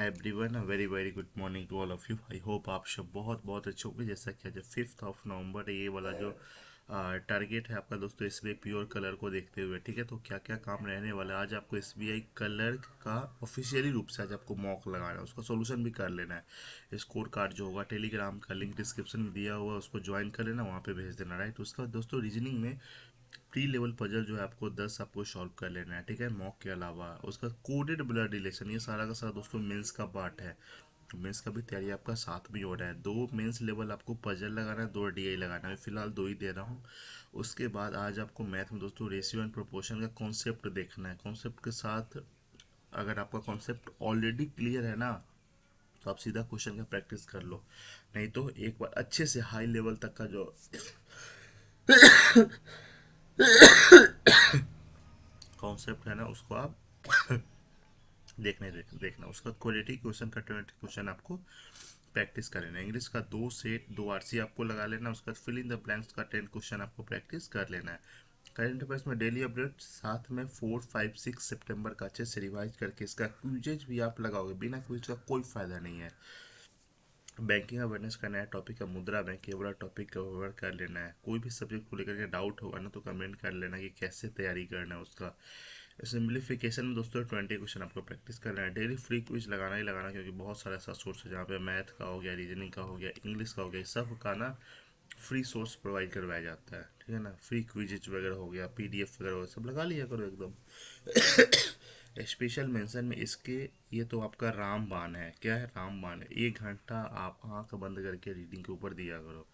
I a very very good morning to all of you I hope आप सब बहुत बहुत अच्छे होंगे जैसा कि आज फिफ्थ ऑफ नवंबर ये वाला जो टारगेट है आपका दोस्तों एस बी प्योर कलर को देखते हुए ठीक है तो क्या क्या काम रहने वाला है आज आपको एस बी आई कलर का ऑफिशियली रूप से आज आपको मॉक लगाना है उसका सोल्यूशन भी कर लेना है स्कोर कार्ड जो होगा टेलीग्राम का लिंक डिस्क्रिप्शन में दिया हुआ है उसको ज्वाइन कर लेना वहाँ पर भेज देना राइट उसके बाद दोस्तों रीजनिंग में प्री लेवल पजल जो है आपको दस आपको सॉल्व कर लेना है ठीक है मॉक के अलावा उसका कोडेड ब्लड रिलेशन ये सारा का सारा दोस्तों मेंस का पार्ट है मेंस का भी तैयारी आपका साथ में हो रहा है दो मेंस लेवल आपको पजल लगाना है दो डी लगाना है फिलहाल दो ही दे रहा हूँ उसके बाद आज आपको मैथ में दोस्तों रेशियो एंड प्रोपोर्शन का कॉन्सेप्ट देखना है कॉन्सेप्ट के साथ अगर आपका कॉन्सेप्ट ऑलरेडी क्लियर है ना तो आप सीधा क्वेश्चन का प्रैक्टिस कर लो नहीं तो एक बार अच्छे से हाई लेवल तक का जो कॉन्सेप्ट है ना उसको आप देखने देखना उसका क्वालिटी क्वेश्चन का ट्वेंटी क्वेश्चन आपको प्रैक्टिस कर लेना इंग्लिश का दो सेट दो आरसी आपको लगा लेना उसका फिल इन द ब्लैंक्स का टेन क्वेश्चन आपको प्रैक्टिस कर लेना है करंट अफेयर्स में डेली अपडेट साथ में फोर फाइव सिक्स सितंबर का अच्छे से रिवाइज करके इसका क्यूजेज भी आप लगाओगे बिना क्यूज का कोई फायदा नहीं है बैंकिंग अवेयरनेस करना है टॉपिक का मुद्रा बैंक ये वाला टॉपिक कवर कर लेना है कोई भी सब्जेक्ट को लेकर के डाउट होगा ना तो कमेंट कर लेना कि कैसे तैयारी करना है उसका सिम्प्लीफिकेशन में दोस्तों ट्वेंटी क्वेश्चन आपको प्रैक्टिस करना है डेली फ्री क्विज लगाना ही लगाना क्योंकि बहुत सारा ऐसा सोर्स है जहाँ पे मैथ का हो गया रीजनिंग का हो गया इंग्लिश का हो गया सब का ना फ्री सोर्स प्रोवाइड करवाया जाता है ठीक है ना फ्री क्विज वगैरह हो गया पी वगैरह हो सब लगा लिया करो एकदम स्पेशल मेंशन में इसके ये तो आपका रामबान है क्या है रामबान है एक घंटा आप आँख बंद करके रीडिंग के ऊपर दिया करो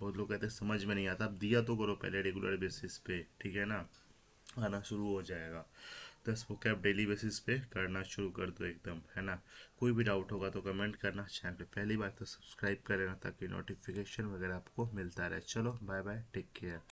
बहुत लोग कहते हैं समझ में नहीं आता आप दिया तो करो पहले रेगुलर बेसिस पे ठीक है ना आना शुरू हो जाएगा दस वो कैप डेली बेसिस पे करना शुरू कर दो एकदम है ना कोई भी डाउट होगा तो कमेंट करना चैनल पे पहली बार तो सब्सक्राइब कर लेना ताकि नोटिफिकेशन वगैरह आपको मिलता रहे चलो बाय बाय टेक केयर